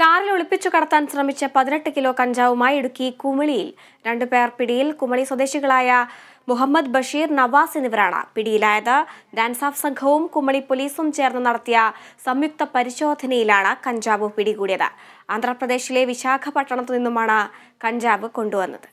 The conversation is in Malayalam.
കാറിൽ ഒളിപ്പിച്ചു കടത്താൻ ശ്രമിച്ച പതിനെട്ട് കിലോ കഞ്ചാവുമായി ഇടുക്കി കുമിളിയിൽ രണ്ടുപേർ പിടിയിൽ കുമളി സ്വദേശികളായ മുഹമ്മദ് ബഷീർ നവാസ് എന്നിവരാണ് പിടിയിലായത് ഡാൻസാഫ് സംഘവും കുമളി പോലീസും ചേർന്ന് നടത്തിയ സംയുക്ത പരിശോധനയിലാണ് കഞ്ചാവ് പിടികൂടിയത് ആന്ധ്രാപ്രദേശിലെ വിശാഖപട്ടണത്തു നിന്നുമാണ് കഞ്ചാവ് കൊണ്ടുവന്നത്